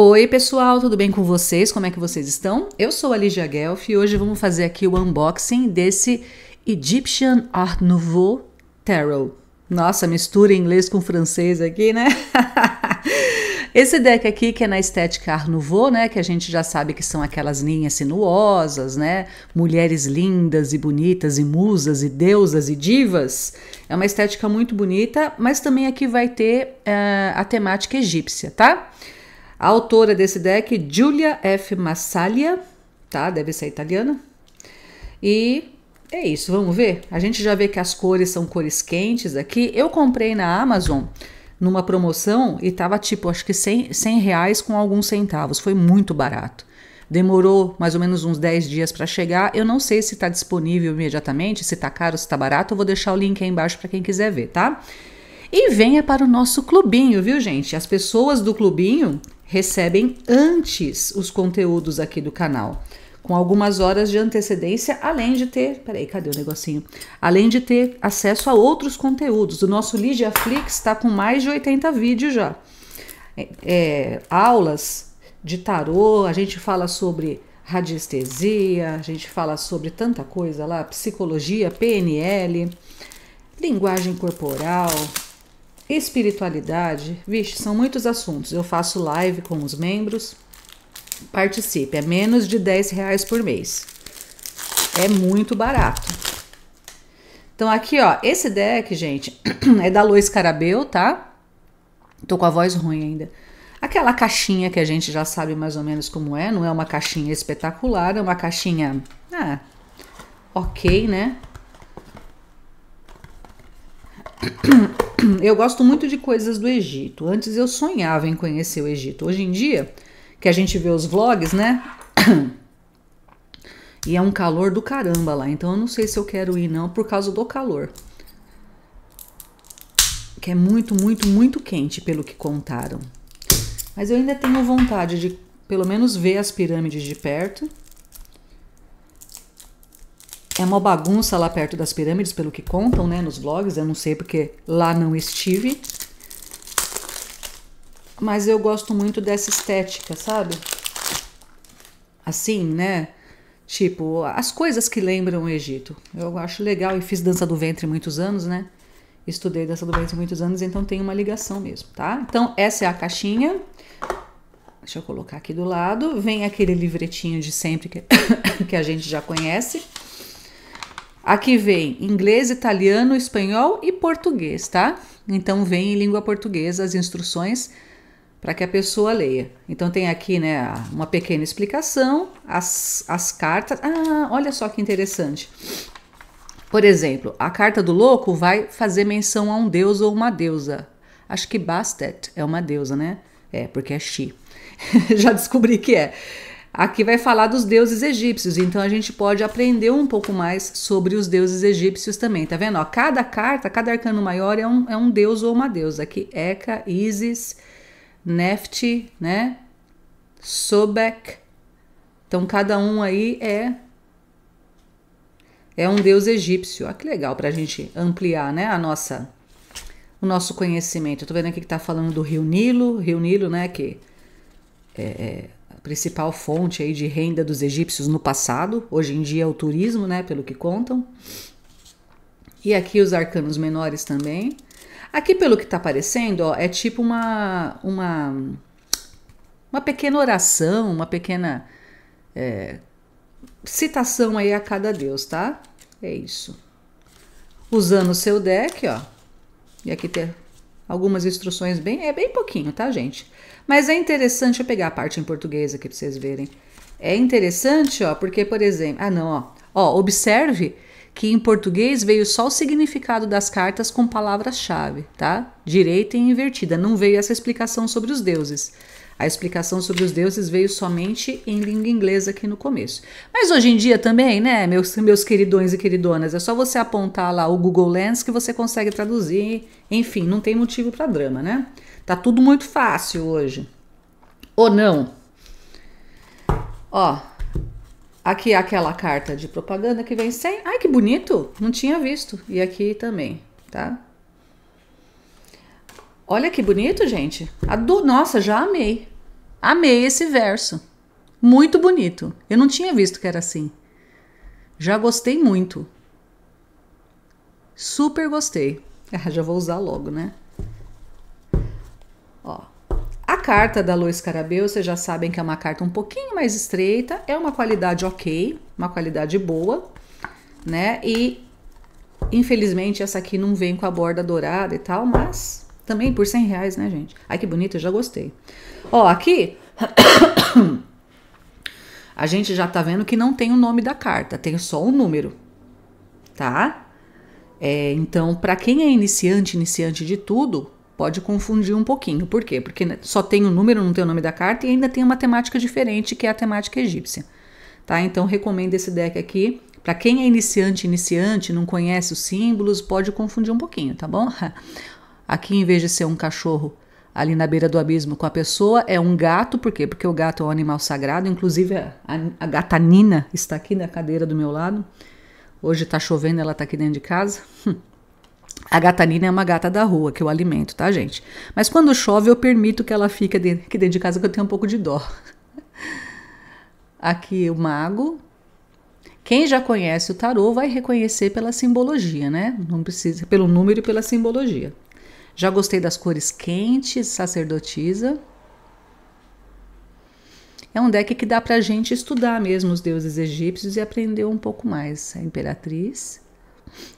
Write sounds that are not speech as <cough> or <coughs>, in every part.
Oi, pessoal, tudo bem com vocês? Como é que vocês estão? Eu sou a Ligia Guelph e hoje vamos fazer aqui o unboxing desse Egyptian Art Nouveau Tarot. Nossa, mistura inglês com francês aqui, né? <laughs> Esse deck aqui, que é na estética Art Nouveau, né? Que a gente já sabe que são aquelas linhas sinuosas, né? Mulheres lindas e bonitas e musas e deusas e divas. É uma estética muito bonita, mas também aqui vai ter uh, a temática egípcia, tá? Tá? A autora desse deck, Giulia F. Massaglia, tá? Deve ser italiana. E é isso, vamos ver? A gente já vê que as cores são cores quentes aqui. Eu comprei na Amazon numa promoção e tava tipo, acho que 100, 100 reais com alguns centavos. Foi muito barato. Demorou mais ou menos uns 10 dias para chegar. Eu não sei se está disponível imediatamente, se está caro, se está barato. Eu vou deixar o link aí embaixo para quem quiser ver, tá? E venha para o nosso clubinho, viu, gente? As pessoas do clubinho recebem antes os conteúdos aqui do canal, com algumas horas de antecedência, além de ter, peraí, cadê o negocinho? Além de ter acesso a outros conteúdos. O nosso Flix está com mais de 80 vídeos já. É, é, aulas de tarô, a gente fala sobre radiestesia, a gente fala sobre tanta coisa lá, psicologia, PNL, linguagem corporal, Espiritualidade, vixe, são muitos assuntos. Eu faço live com os membros. Participe, é menos de 10 reais por mês. É muito barato. Então, aqui, ó, esse deck, gente, <clears throat> é da Lois Carabel, tá? Tô com a voz ruim ainda. Aquela caixinha que a gente já sabe mais ou menos como é, não é uma caixinha espetacular, é uma caixinha. Ah, ok, né? eu gosto muito de coisas do Egito. Antes eu sonhava em conhecer o Egito. Hoje em dia, que a gente vê os vlogs, né? E é um calor do caramba lá. Então eu não sei se eu quero ir, não, por causa do calor. Que é muito, muito, muito quente, pelo que contaram. Mas eu ainda tenho vontade de, pelo menos, ver as pirâmides de perto. É uma bagunça lá perto das pirâmides, pelo que contam, né, nos blogs. Eu não sei porque lá não estive. Mas eu gosto muito dessa estética, sabe? Assim, né? Tipo, as coisas que lembram o Egito. Eu acho legal e fiz dança do ventre muitos anos, né? Estudei dança do ventre muitos anos, então tem uma ligação mesmo, tá? Então, essa é a caixinha. Deixa eu colocar aqui do lado. Vem aquele livretinho de sempre que, <coughs> que a gente já conhece. Aqui vem inglês, italiano, espanhol e português, tá? Então vem em língua portuguesa as instruções para que a pessoa leia. Então tem aqui, né, uma pequena explicação, as, as cartas. Ah, olha só que interessante. Por exemplo, a carta do louco vai fazer menção a um deus ou uma deusa. Acho que Bastet é uma deusa, né? É, porque é she. <laughs> Já descobri que é. Aqui vai falar dos deuses egípcios, então a gente pode aprender um pouco mais sobre os deuses egípcios também, tá vendo? Ó, cada carta, cada arcano maior é um, é um deus ou uma deusa. Aqui, Eka, Isis, Neft, né? Sobek. Então cada um aí é é um deus egípcio. Olha que legal para a gente ampliar, né, a nossa o nosso conhecimento. Eu tô vendo aqui que tá falando do Rio Nilo, Rio Nilo, né, que é, é principal fonte aí de renda dos egípcios no passado. Hoje em dia é o turismo, né, pelo que contam. E aqui os arcanos menores também. Aqui pelo que está aparecendo, ó, é tipo uma uma uma pequena oração, uma pequena é, citação aí a cada deus, tá? É isso. Usando o seu deck, ó. E aqui tem algumas instruções bem, é bem pouquinho, tá, gente? Mas é interessante, eu pegar a parte em português aqui para vocês verem. É interessante, ó, porque, por exemplo, ah, não, ó, ó, observe que em português veio só o significado das cartas com palavras-chave, tá? Direita e invertida, não veio essa explicação sobre os deuses. A explicação sobre os deuses veio somente em língua inglesa aqui no começo. Mas hoje em dia também, né, meus, meus queridões e queridonas, é só você apontar lá o Google Lens que você consegue traduzir. Enfim, não tem motivo para drama, né? Tá tudo muito fácil hoje. Ou não? Ó, aqui é aquela carta de propaganda que vem sem. Ai, que bonito! Não tinha visto. E aqui também, tá? Olha que bonito, gente. nossa, já amei. Amei esse verso. Muito bonito. Eu não tinha visto que era assim. Já gostei muito. Super gostei. <laughs> Ah, já vou usar logo, né? Ó. A carta da Lua Escarabeu, vocês já sabem que é uma carta um pouquinho mais estreita, é uma qualidade ok, uma qualidade boa, né? E infelizmente essa aqui não vem com a borda dourada e tal, mas também por 100 reais, né, gente? Ai, que bonito, eu já gostei. Ó, aqui. <coughs> A gente já tá vendo que não tem o nome da carta, tem só o um número, tá? É, então, para quem é iniciante, iniciante de tudo, pode confundir um pouquinho. Por quê? Porque né, só tem o um número, não tem o nome da carta e ainda tem uma temática diferente, que é a temática egípcia. Tá? Então, recomendo esse deck aqui. Para quem é iniciante, iniciante, não conhece os símbolos, pode confundir um pouquinho, tá bom? <laughs> Aqui, em vez de ser um cachorro ali na beira do abismo com a pessoa, é um gato, por quê? Porque o gato é um animal sagrado, inclusive a, a gata Nina está aqui na cadeira do meu lado. Hoje está chovendo, ela está aqui dentro de casa. Hum. A gata Nina é uma gata da rua que eu alimento, tá, gente? Mas quando chove, eu permito que ela fique aqui dentro de casa, que eu tenho um pouco de dó. <laughs> Aqui o mago, quem já conhece o tarô vai reconhecer pela simbologia, né? Não precisa, pelo número e pela simbologia. Já gostei das cores quentes, sacerdotisa. É um deck que dá pra gente estudar mesmo os deuses egípcios e aprender um pouco mais. A imperatriz.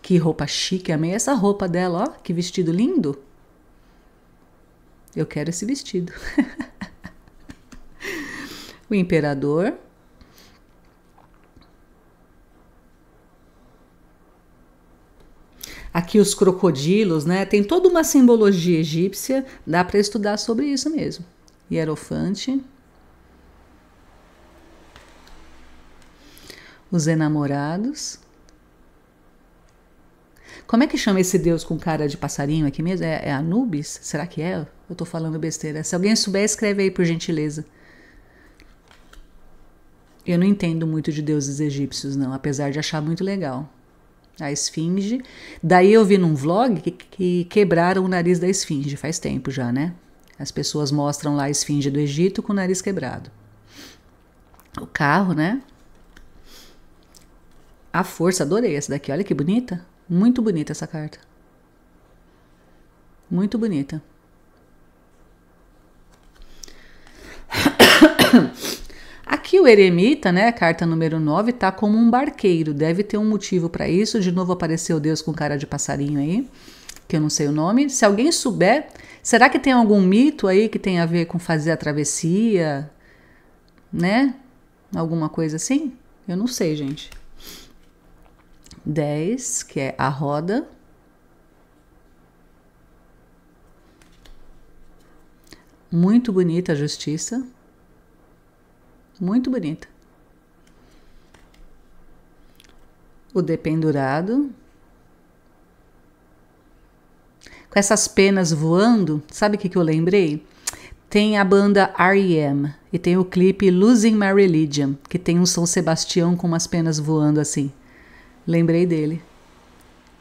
Que roupa chique, amei essa roupa dela, ó. Que vestido lindo. Eu quero esse vestido. <laughs> o imperador. aqui os crocodilos, né? Tem toda uma simbologia egípcia, dá para estudar sobre isso mesmo. Hierofante. Os enamorados. Como é que chama esse deus com cara de passarinho aqui mesmo? É, é Anubis? Será que é? Eu tô falando besteira. Se alguém souber, escreve aí por gentileza. Eu não entendo muito de deuses egípcios, não, apesar de achar muito legal a esfinge. Daí eu vi num vlog que, que quebraram o nariz da esfinge, faz tempo já, né? As pessoas mostram lá a esfinge do Egito com o nariz quebrado. O carro, né? A força, adorei essa daqui. Olha que bonita. Muito bonita essa carta. Muito bonita. Aqui o eremita, né, carta número 9, tá como um barqueiro, deve ter um motivo para isso. De novo apareceu Deus com cara de passarinho aí, que eu não sei o nome. Se alguém souber, será que tem algum mito aí que tem a ver com fazer a travessia, né? Alguma coisa assim? Eu não sei, gente. 10, que é a roda. Muito bonita a justiça. Muito bonita. O dependurado. Com essas penas voando, sabe o que, que eu lembrei? Tem a banda R.E.M. e tem o clipe Losing My Religion, que tem um São Sebastião com umas penas voando assim. Lembrei dele.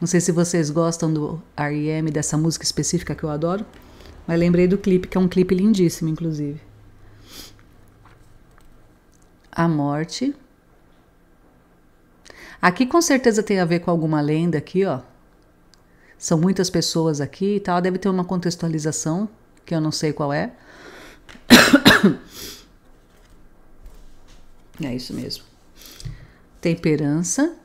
Não sei se vocês gostam do R.E.M., dessa música específica que eu adoro, mas lembrei do clipe, que é um clipe lindíssimo, inclusive a morte. Aqui com certeza tem a ver com alguma lenda aqui, ó. São muitas pessoas aqui e tal, deve ter uma contextualização que eu não sei qual é. <coughs> É isso mesmo. Temperança.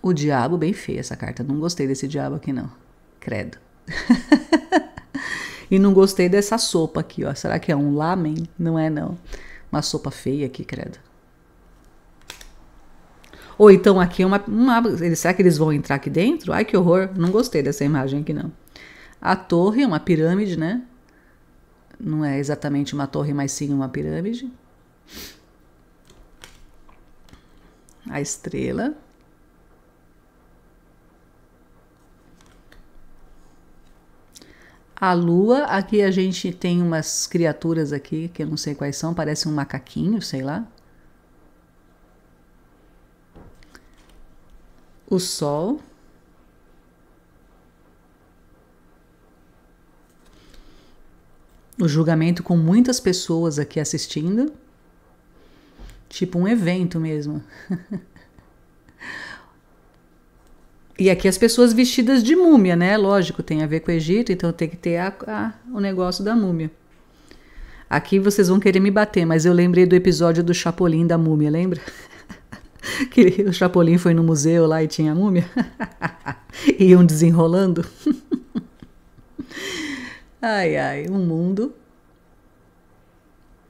O diabo, bem feia essa carta. Não gostei desse diabo aqui, não. Credo. <laughs> E não gostei dessa sopa aqui, ó. Será que é um lamen? Não é, não. Uma sopa feia aqui, credo. Ou então aqui é uma, uma. Será que eles vão entrar aqui dentro? Ai, que horror. Não gostei dessa imagem aqui, não. A torre é uma pirâmide, né? Não é exatamente uma torre, mas sim uma pirâmide. A estrela. A lua, aqui a gente tem umas criaturas aqui que eu não sei quais são, parece um macaquinho, sei lá. O sol. O julgamento com muitas pessoas aqui assistindo. Tipo um evento mesmo. <laughs> E aqui as pessoas vestidas de múmia, né? Lógico, tem a ver com o Egito, então tem que ter a, a, o negócio da múmia. Aqui vocês vão querer me bater, mas eu lembrei do episódio do Chapolin da múmia, lembra? <laughs> que o Chapolin foi no museu lá e tinha a múmia. <laughs> Iam desenrolando. <laughs> ai, ai, um mundo.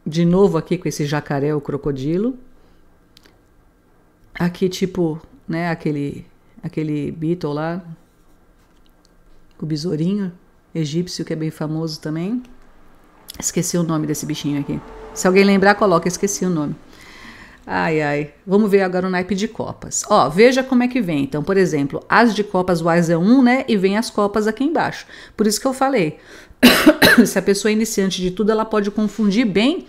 De novo aqui com esse jacaré, o crocodilo. Aqui, tipo, né, aquele aquele Beatle lá, o besourinho egípcio que é bem famoso também. Esqueci o nome desse bichinho aqui. Se alguém lembrar, coloca, esqueci o nome. Ai, ai. Vamos ver agora o naipe de copas. Ó, veja como é que vem. Então, por exemplo, as de copas, o as é 1, né? E vem as copas aqui embaixo. Por isso que eu falei. <coughs> Se a pessoa é iniciante de tudo, ela pode confundir bem,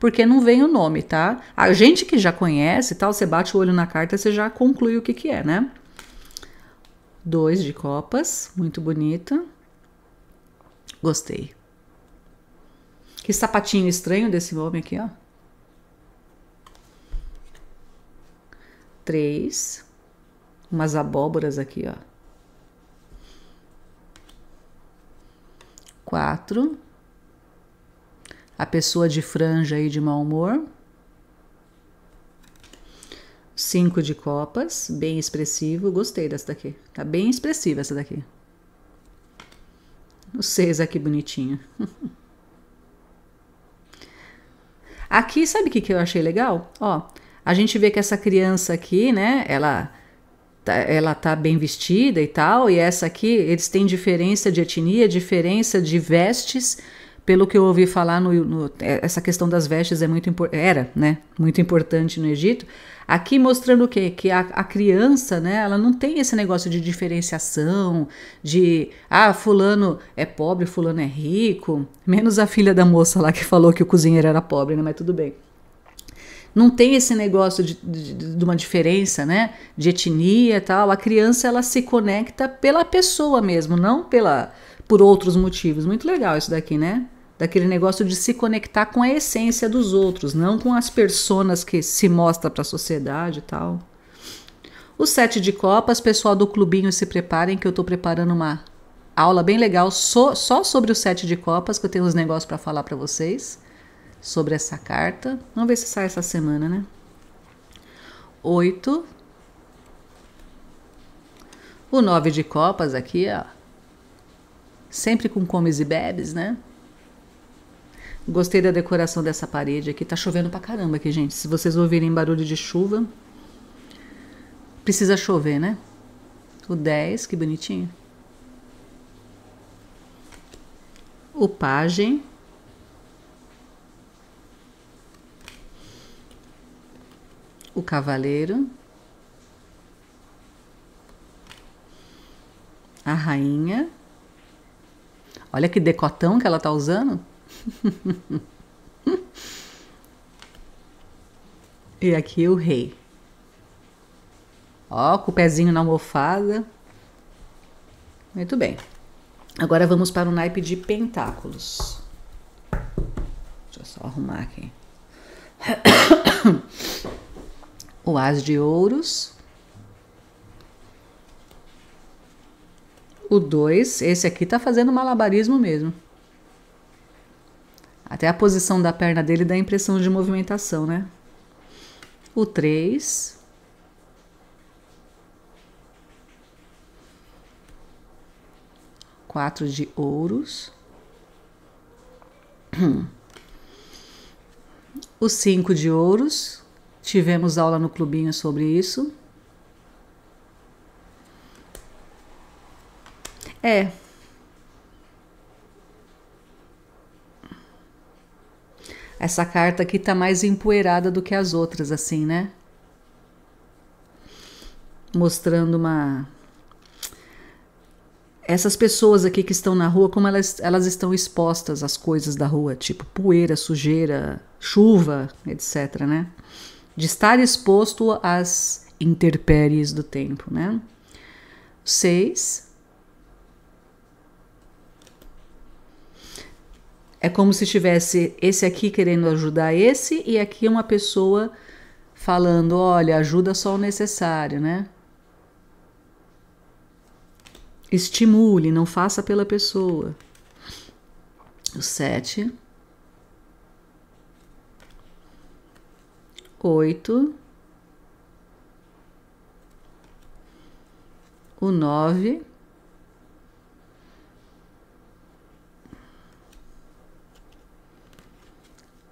porque não vem o nome, tá? A gente que já conhece tal, você bate o olho na carta, você já conclui o que que é, né? Dois de copas, muito bonita. Gostei. Que sapatinho estranho desse homem aqui, ó. Três. Umas abóboras aqui, ó. Quatro. A pessoa de franja aí de mau humor. Cinco de copas, bem expressivo. Gostei dessa daqui. Tá bem expressiva essa daqui. O seis aqui bonitinho. <laughs> Aqui, sabe o que, que eu achei legal? Ó, a gente vê que essa criança aqui, né? Ela tá, ela tá bem vestida e tal. E essa aqui, eles têm diferença de etnia, diferença de vestes, pelo que eu ouvi falar, no, no, é, essa questão das vestes é muito era, né, muito importante no Egito. Aqui mostrando o quê? Que a, a, criança, né, ela não tem esse negócio de diferenciação, de ah, fulano é pobre, fulano é rico, menos a filha da moça lá que falou que o cozinheiro era pobre, né, mas tudo bem. Não tem esse negócio de, de, de uma diferença, né, de etnia e tal. A criança ela se conecta pela pessoa mesmo, não pela por outros motivos. Muito legal isso daqui, né? daquele negócio de se conectar com a essência dos outros, não com as personas que se mostra para a sociedade e tal. O sete de copas, pessoal do clubinho, se preparem que eu estou preparando uma aula bem legal so, só sobre o sete de copas, que eu tenho uns negócios para falar para vocês sobre essa carta. Vamos ver se sai essa semana, né? Oito. O nove de copas aqui, ó. Sempre com comes e bebes, né? Gostei da decoração dessa parede aqui. Tá chovendo pra caramba aqui, gente. Se vocês ouvirem barulho de chuva, precisa chover, né? O 10, que bonitinho. O pajem. O cavaleiro. A rainha. Olha que decotão que ela tá usando. <laughs> e aqui o rei. Ó, com o pezinho na almofada. Muito bem. Agora vamos para o naipe de pentáculos. Deixa eu só arrumar aqui. <coughs> O as de ouros. O dois. esse aqui tá fazendo malabarismo mesmo. Até a posição da perna dele dá a impressão de movimentação, né? O 3. Quatro de ouros. <clears throat> O cinco de ouros. Tivemos aula no clubinho sobre isso. É, Essa carta aqui tá mais empoeirada do que as outras, assim, né? Mostrando uma. Essas pessoas aqui que estão na rua, como elas, elas estão expostas às coisas da rua, tipo poeira, sujeira, chuva, etc, né? De estar exposto às intempéries do tempo, né? Seis, É como se tivesse esse aqui querendo ajudar esse e aqui uma pessoa falando: olha, ajuda só o necessário, né? Estimule, não faça pela pessoa. O sete, oito, O nove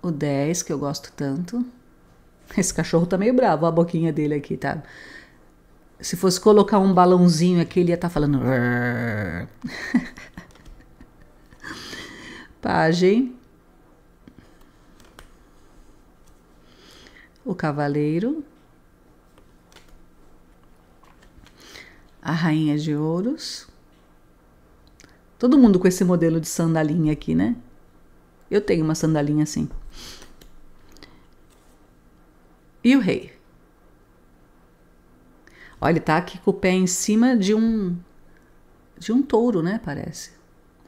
o 10, que eu gosto tanto. Esse cachorro tá meio bravo, a boquinha dele aqui, tá? Se fosse colocar um balãozinho aqui, ele ia estar tá falando. página O cavaleiro. A rainha de ouros. Todo mundo com esse modelo de sandalinha aqui, né? Eu tenho uma sandalinha assim. E o rei? Olha, ele tá aqui com o pé em cima de um de um touro, né, parece.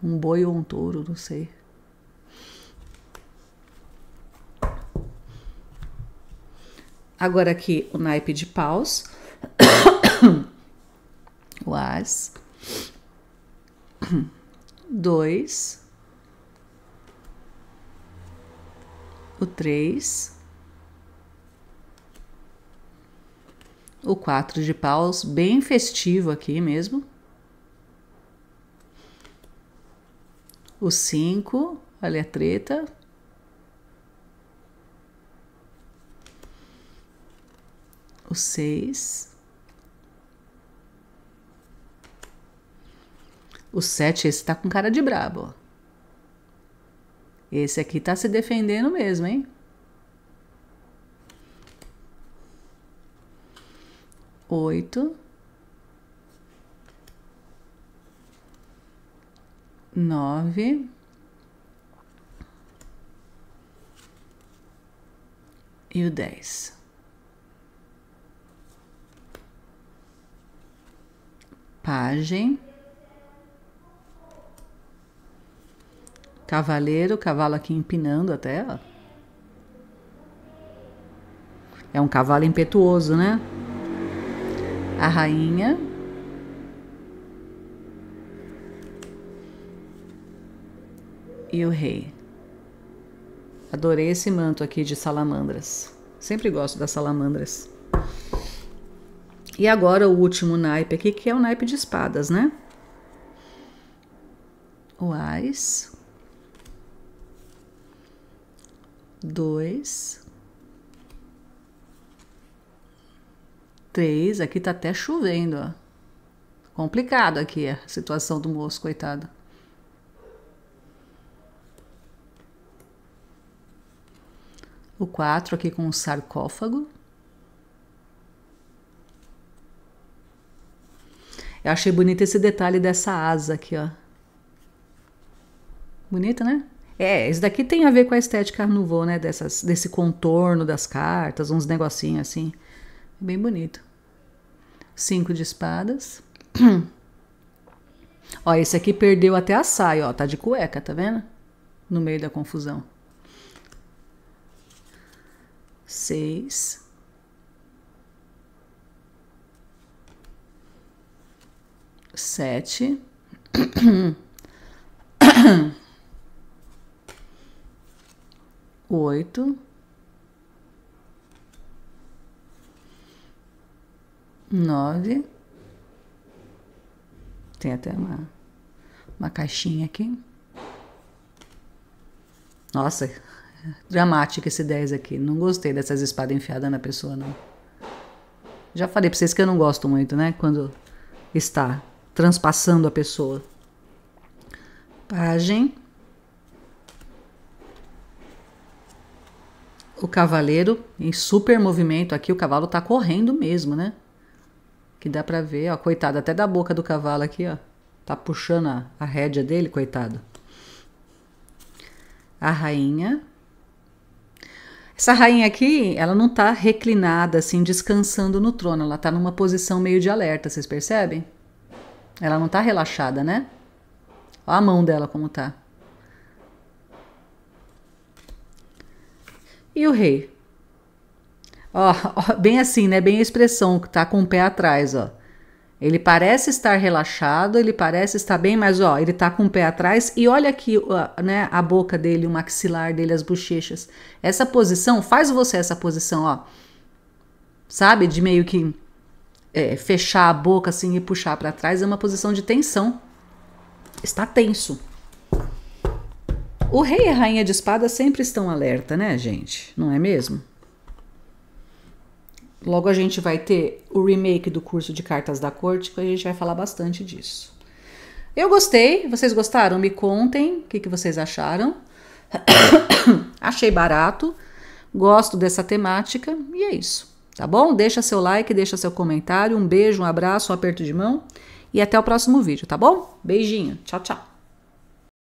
Um boi ou um touro, não sei. Agora aqui o naipe de paus. <coughs> o as. <coughs> Dois. O três o 4 de paus, bem festivo aqui mesmo. O 5, olha a treta. O 6. O 7, esse tá com cara de brabo. Esse aqui tá se defendendo mesmo, hein? oito, nove, e o dez. página cavaleiro, cavalo aqui empinando até, ó. É um cavalo impetuoso, né? a rainha. E o rei. Adorei esse manto aqui de salamandras. Sempre gosto das salamandras. E agora o último naipe aqui, que é o naipe de espadas, né? O Ares. Dois. Três, aqui tá até chovendo, ó. Complicado aqui a situação do moço, coitado. O quatro aqui com o sarcófago. Eu achei bonito esse detalhe dessa asa aqui, ó. Bonita, né? É, isso daqui tem a ver com a estética Art Nouveau, né? Dessas, desse contorno das cartas, uns negocinhos assim bem bonito. Cinco de espadas. <clears throat> ó, esse aqui perdeu até a saia, ó, tá de cueca, tá vendo? No meio da confusão. Seis. Sete. <clears throat> Oito. nove. Tem até uma, uma caixinha aqui. Nossa, dramático esse 10 aqui. Não gostei dessas espadas enfiadas na pessoa, não. Já falei pra vocês que eu não gosto muito, né? Quando está transpassando a pessoa. Pagem. O cavaleiro em super movimento aqui. O cavalo tá correndo mesmo, né? Que dá pra ver, ó, coitado, até da boca do cavalo aqui, ó. Tá puxando a, a rédea dele, coitado. A rainha. Essa rainha aqui, ela não tá reclinada, assim, descansando no trono. Ela tá numa posição meio de alerta, vocês percebem? Ela não tá relaxada, né? Olha a mão dela como tá. E o rei? Ó, ó, bem assim, né? Bem a expressão que tá com o pé atrás, ó. Ele parece estar relaxado, ele parece estar bem, mas ó, ele tá com o pé atrás e olha aqui, ó, né, a boca dele, o maxilar dele, as bochechas. Essa posição, faz você essa posição, ó. Sabe? De meio que é, fechar a boca assim e puxar para trás é uma posição de tensão. Está tenso. O rei e a rainha de espada sempre estão alerta, né, gente? Não é mesmo? Logo a gente vai ter o remake do curso de cartas da corte, que a gente vai falar bastante disso. Eu gostei, vocês gostaram? Me contem o que, que vocês acharam. <coughs> Achei barato, gosto dessa temática e é isso, tá bom? Deixa seu like, deixa seu comentário, um beijo, um abraço, um aperto de mão e até o próximo vídeo, tá bom? Beijinho, tchau, tchau.